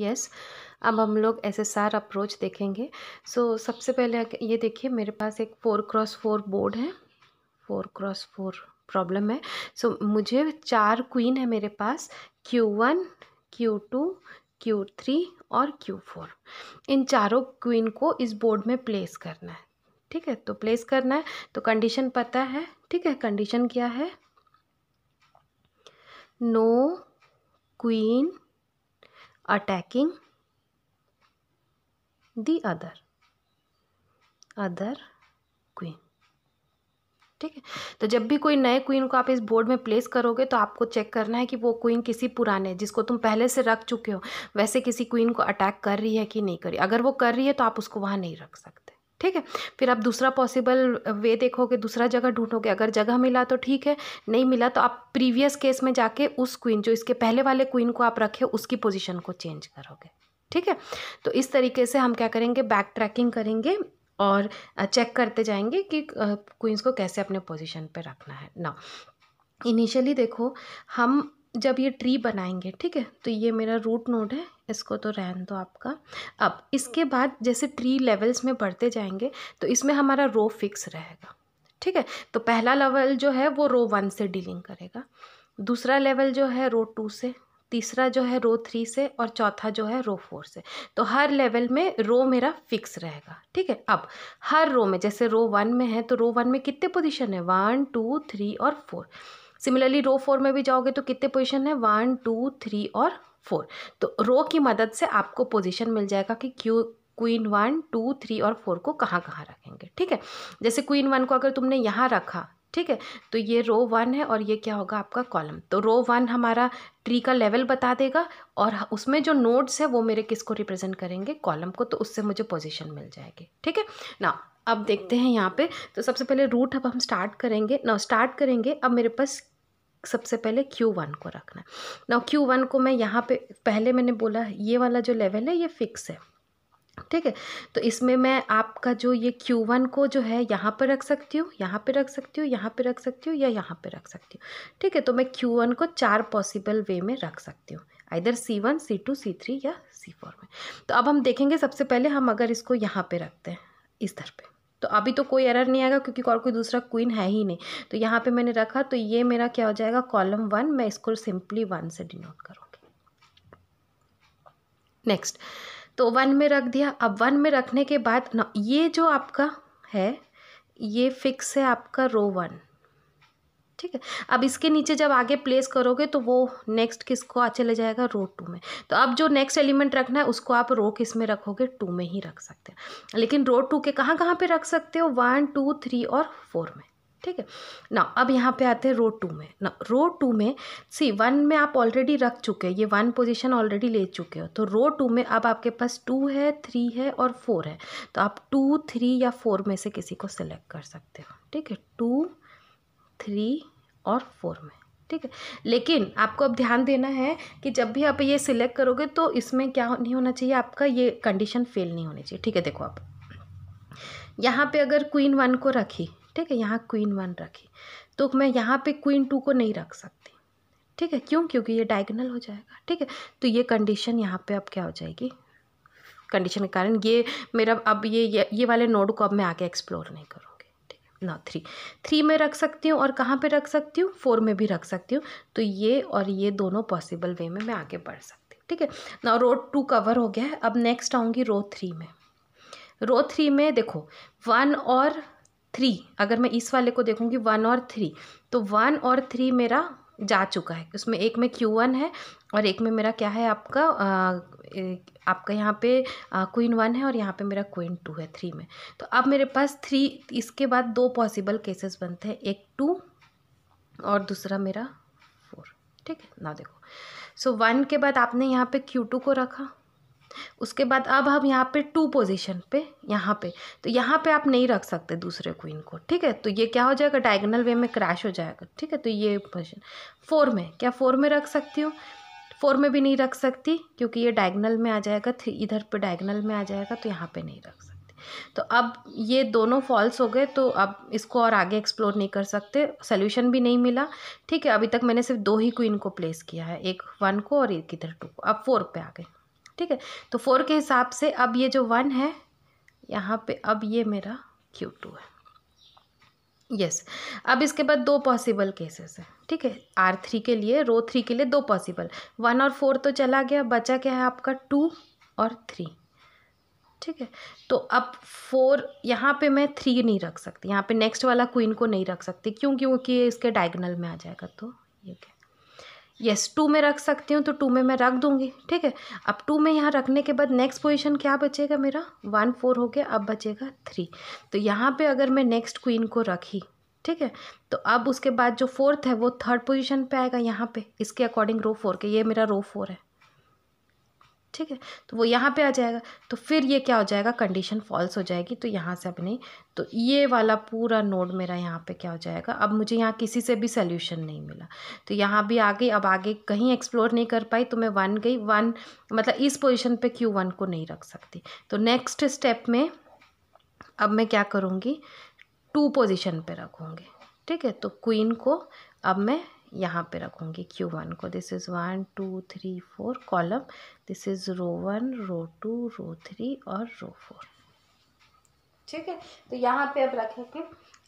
Yes अब हम लोग ऐसे सार अप्रोच देखेंगे सो so, सबसे पहले ये देखिए मेरे पास एक फोर क्रॉस फोर बोर्ड है फोर क्रॉस फोर प्रॉब्लम है सो so, मुझे चार क्वीन है मेरे पास Q one Q two Q three और क्यू फोर इन चारों क्वीन को इस बोर्ड में प्लेस करना है ठीक है तो प्लेस करना है तो कंडीशन पता है ठीक है कंडीशन क्या है no queen attacking the other other queen ठीक है तो जब भी कोई नए क्वीन को आप इस बोर्ड में प्लेस करोगे तो आपको चेक करना है कि वो क्वीन किसी पुराने जिसको तुम पहले से रख चुके हो वैसे किसी क्वीन को अटैक कर रही है कि नहीं कर रही अगर वो कर रही है तो आप उसको वहाँ नहीं रख सकते ठीक है फिर आप दूसरा पॉसिबल वे देखोगे दूसरा जगह ढूंढोगे अगर जगह मिला तो ठीक है नहीं मिला तो आप प्रीवियस केस में जाके उस क्वीन जो इसके पहले वाले क्वीन को आप रखे उसकी पोजिशन को चेंज करोगे ठीक है तो इस तरीके से हम क्या करेंगे बैक ट्रैकिंग करेंगे और चेक करते जाएंगे कि क्वींस को कैसे अपने पोजीशन पर रखना है ना इनिशियली देखो हम जब ये ट्री बनाएंगे ठीक है तो ये मेरा रूट नोड है इसको तो रहन दो आपका अब इसके बाद जैसे ट्री लेवल्स में बढ़ते जाएंगे तो इसमें हमारा रो फिक्स रहेगा ठीक है तो पहला लेवल जो है वो रो वन से डीलिंग करेगा दूसरा लेवल जो है रो टू से तीसरा जो है रो थ्री से और चौथा जो है रो फोर से तो हर लेवल में रो मेरा फिक्स रहेगा ठीक है अब हर रो में जैसे रो वन में है तो रो वन में कितने पोजिशन है वन टू थ्री और फोर सिमिलरली रो फोर में भी जाओगे तो कितने पोजिशन है वन टू थ्री और फोर तो रो की मदद से आपको पोजिशन मिल जाएगा कि Q queen one two three और फोर को कहाँ कहाँ रखेंगे ठीक है जैसे क्वीन वन को अगर तुमने यहाँ रखा ठीक है तो ये रो वन है और ये क्या होगा आपका कॉलम तो रो वन हमारा ट्री का लेवल बता देगा और उसमें जो नोड्स है वो मेरे किसको रिप्रेजेंट करेंगे कॉलम को तो उससे मुझे पोजिशन मिल जाएगी ठीक है ना अब देखते हैं यहाँ पे तो सबसे पहले रूट अब हम स्टार्ट करेंगे ना स्टार्ट करेंगे अब मेरे पास सबसे पहले Q1 को रखना है ना Q1 को मैं यहाँ पे पहले मैंने बोला ये वाला जो लेवल है ये फिक्स है ठीक है तो इसमें मैं आपका जो ये Q1 को जो है यहाँ पर रख सकती हूँ यहाँ पे रख सकती हूँ यहाँ पे रख सकती हूँ या यहाँ पे रख सकती हूँ ठीक है तो मैं Q1 को चार पॉसिबल वे में रख सकती हूँ इधर C one C two C three या सी फोर में तो अब हम देखेंगे सबसे पहले हम अगर इसको यहाँ पे रखते हैं इस दर पे तो अभी तो कोई एरर नहीं आएगा क्योंकि और कोई दूसरा क्वीन है ही नहीं तो यहाँ पे मैंने रखा तो ये मेरा क्या हो जाएगा कॉलम वन मैं इसको सिंपली वन से डिनोट करूँगी नेक्स्ट तो वन में रख दिया अब वन में रखने के बाद ये जो आपका है ये फिक्स है आपका रो वन ठीक है अब इसके नीचे जब आगे प्लेस करोगे तो वो नेक्स्ट किसको आ चले जाएगा रो टू में तो अब जो नेक्स्ट एलिमेंट रखना है उसको आप रो किस में रखोगे टू में ही रख सकते हैं लेकिन रो टू के कहाँ कहाँ पे रख सकते हो वन टू थ्री और फोर में ठीक है ना अब यहाँ पे आते हैं रो टू में ना रो टू में सी वन में आप ऑलरेडी रख चुके हैं ये वन पोजीशन ऑलरेडी ले चुके हो तो रो टू में अब आपके पास टू है थ्री है और फोर है तो आप टू थ्री या फोर में से किसी को सिलेक्ट कर सकते हो ठीक है टू थ्री और फोर में ठीक है लेकिन आपको अब ध्यान देना है कि जब भी आप ये सिलेक्ट करोगे तो इसमें क्या नहीं होना चाहिए आपका ये कंडीशन फेल नहीं होनी चाहिए ठीक है देखो आप यहाँ पे अगर क्वीन वन को रखी ठीक है यहाँ क्वीन वन रखी तो मैं यहाँ पे क्वीन टू को नहीं रख सकती ठीक है क्यों क्योंकि ये डायगनल हो जाएगा ठीक है तो ये कंडीशन यहाँ पे अब क्या हो जाएगी कंडीशन के कारण ये मेरा अब ये ये, ये वाले नोड को अब मैं आगे एक्सप्लोर नहीं करूँ ना थ्री थ्री में रख सकती हूँ और कहाँ पे रख सकती हूँ फोर में भी रख सकती हूँ तो ये और ये दोनों पॉसिबल वे में मैं आगे बढ़ सकती हूँ ठीक है ना रो टू कवर हो गया है अब नेक्स्ट आऊँगी रो थ्री में रो थ्री में देखो वन और थ्री अगर मैं इस वाले को देखूँगी वन और थ्री तो वन और थ्री मेरा जा चुका है उसमें एक में क्यू वन है और एक में मेरा क्या है आपका आपका यहाँ पे क्वीन वन है और यहाँ पे मेरा क्वीन टू है थ्री में तो अब मेरे पास थ्री इसके बाद दो पॉसिबल केसेस बनते हैं एक टू और दूसरा मेरा फोर ठीक है ना देखो सो so, वन के बाद आपने यहाँ पे क्यू टू को रखा उसके बाद अब हम यहाँ पे टू पोजीशन पे यहाँ पे तो यहाँ पे आप नहीं रख सकते दूसरे क्वीन को ठीक है तो ये क्या हो जाएगा डायगनल वे में क्रैश हो जाएगा ठीक है तो ये पोजीशन फोर में क्या फोर में रख सकती हूँ फोर में भी नहीं रख सकती क्योंकि ये डायगनल में आ जाएगा इधर पे डायगनल में आ जाएगा तो यहाँ पे नहीं रख सकती तो अब ये दोनों फॉल्स हो गए तो अब इसको और आगे एक्सप्लोर नहीं कर सकते सोल्यूशन भी नहीं मिला ठीक है अभी तक मैंने सिर्फ दो ही क्वीन को प्लेस किया है एक वन को और एक इधर टू को अब फोर पे आ गए ठीक है तो फोर के हिसाब से अब ये जो वन है यहाँ पे अब ये मेरा क्यू टू है यस yes. अब इसके बाद दो पॉसिबल केसेस हैं ठीक है आर थ्री के लिए रो थ्री के लिए दो पॉसिबल वन और फोर तो चला गया बचा क्या है आपका टू और थ्री ठीक है तो अब फोर यहाँ पे मैं थ्री नहीं रख सकती यहाँ पे नेक्स्ट वाला क्वीन को नहीं रख सकती क्यों क्योंकि ये इसके डायगनल में आ जाएगा तो ये क्या यस टू में रख सकती हूँ तो टू में मैं रख दूँगी ठीक है अब टू में यहाँ रखने के बाद नेक्स्ट पोजीशन क्या बचेगा मेरा वन फोर हो गया अब बचेगा थ्री तो यहाँ पे अगर मैं नेक्स्ट क्वीन को रखी ठीक है तो अब उसके बाद जो फोर्थ है वो थर्ड पोजीशन पे आएगा यहाँ पे इसके अकॉर्डिंग रो फोर के ये मेरा रो फोर है ठीक है तो वो यहाँ पे आ जाएगा तो फिर ये क्या हो जाएगा कंडीशन फॉल्स हो जाएगी तो यहाँ से अब नहीं तो ये वाला पूरा नोड मेरा यहाँ पे क्या हो जाएगा अब मुझे यहाँ किसी से भी सोल्यूशन नहीं मिला तो यहाँ भी आ गई अब आगे कहीं एक्सप्लोर नहीं कर पाई तो मैं वन गई वन मतलब इस पोजिशन पर क्यू वन को नहीं रख सकती तो नेक्स्ट स्टेप में अब मैं क्या करूँगी टू पोजिशन पर रखूँगी ठीक है तो क्वीन को अब मैं यहाँ पे रखूँगी क्यू वन को this is one two three four column this is row one row two row three और रो फोर ठीक है तो यहाँ पे अब रखेंगे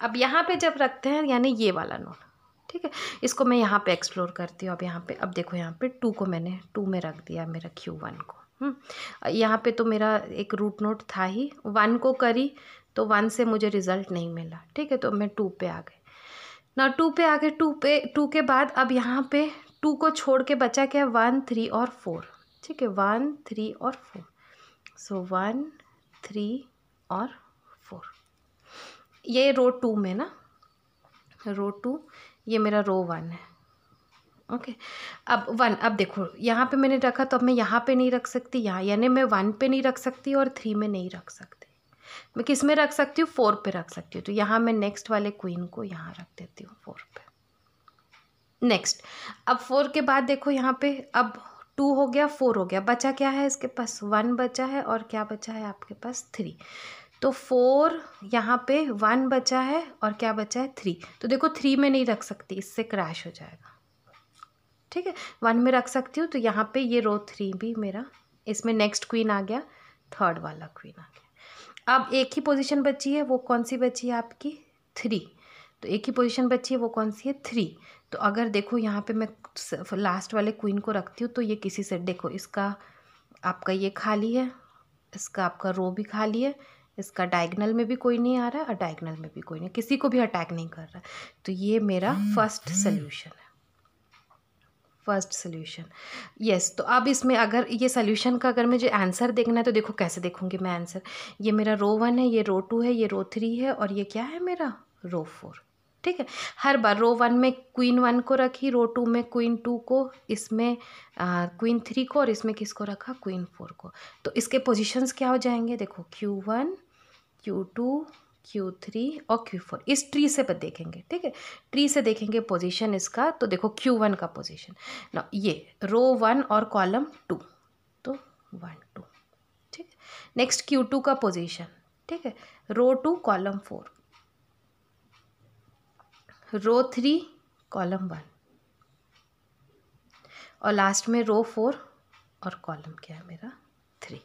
अब यहाँ पे जब रखते हैं यानी ये वाला नोट ठीक है इसको मैं यहाँ पे एक्सप्लोर करती हूँ अब यहाँ पे अब देखो यहाँ पे टू को मैंने टू में रख दिया मेरा क्यू वन को हम्म? यहाँ पे तो मेरा एक रूट नोट था ही वन को करी तो वन से मुझे रिज़ल्ट नहीं मिला ठीक है तो मैं टू पे आ गई ना टू पे आगे टू पे टू के बाद अब यहाँ पे टू को छोड़ के बचा क्या है वन थ्री और फोर ठीक है वन थ्री और फोर सो वन थ्री और फोर ये रो टू में ना रो टू ये मेरा रो वन है ओके okay. अब वन अब देखो यहाँ पे मैंने रखा तो अब मैं यहाँ पे नहीं रख सकती यहाँ यानी मैं वन पे नहीं रख सकती और थ्री में नहीं रख सकती मैं किस में रख सकती हूँ फोर पे रख सकती हूँ तो यहाँ मैं नेक्स्ट वाले क्वीन को यहाँ रख देती हूँ फोर पे नेक्स्ट अब फोर के बाद देखो यहाँ पे अब टू हो गया फोर हो गया बचा क्या है इसके पास वन बचा है और क्या बचा है आपके पास थ्री तो फोर यहाँ पे वन बचा है और क्या बचा है थ्री तो देखो थ्री में नहीं रख सकती इससे क्रैश हो जाएगा ठीक है वन में रख सकती हूँ तो यहाँ पे ये रो थ्री भी मेरा इसमें नेक्स्ट क्वीन आ गया थर्ड वाला क्वीन आ गया अब एक ही पोजीशन बची है वो कौन सी बची है आपकी थ्री तो एक ही पोजीशन बची है वो कौन सी है थ्री तो अगर देखो यहाँ पे मैं लास्ट वाले क्वीन को रखती हूँ तो ये किसी से देखो इसका आपका ये खाली है इसका आपका रो भी खाली है इसका डायगनल में भी कोई नहीं आ रहा है और डायगनल में भी कोई नहीं किसी को भी अटैक नहीं कर रहा तो ये मेरा फर्स्ट hmm. सोल्यूशन है फर्स्ट सोल्यूशन यस तो अब इसमें अगर ये सोल्यूशन का अगर मुझे आंसर देखना है तो देखो कैसे देखूंगी मैं आंसर ये मेरा रो वन है ये रो टू है ये रो थ्री है और ये क्या है मेरा रो फोर ठीक है हर बार रो वन में क्वीन वन को रखी रो टू में क्वीन टू को इसमें क्वीन थ्री को और इसमें किसको रखा क्वीन फोर को तो इसके पोजिशंस क्या हो जाएंगे देखो Q one Q two Q three और क्यू फोर इस ट्री से पर देखेंगे ठीक है ट्री से देखेंगे पोजीशन इसका तो देखो क्यू वन का पोजीशन ना ये रो वन और कॉलम टू तो वन टू ठीक है नेक्स्ट क्यू टू का पोजीशन ठीक है row two column four row three column one और लास्ट में रो फोर और कॉलम क्या है मेरा थ्री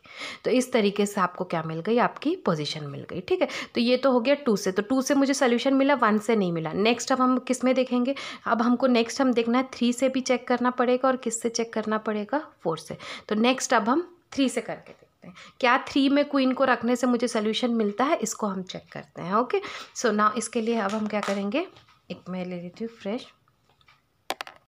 तो इस तरीके से आपको क्या मिल गई आपकी पोजीशन मिल गई ठीक है तो ये तो हो गया टू से तो टू से मुझे सोल्यूशन मिला वन से नहीं मिला नेक्स्ट अब हम किस में देखेंगे अब हमको नेक्स्ट हम देखना है थ्री से भी चेक करना पड़ेगा और किस से चेक करना पड़ेगा फोर से तो नेक्स्ट अब हम थ्री से करके देखते हैं क्या थ्री में क्वीन को रखने से मुझे सोल्यूशन मिलता है इसको हम चेक करते हैं ओके सो so, ना इसके लिए अब हम क्या करेंगे एक मैं ले लेती हूँ फ्रेश